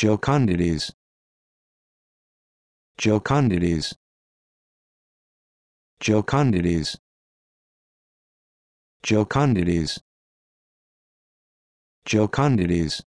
Jocondities Jocondities Jocondities Jocondities Jocondities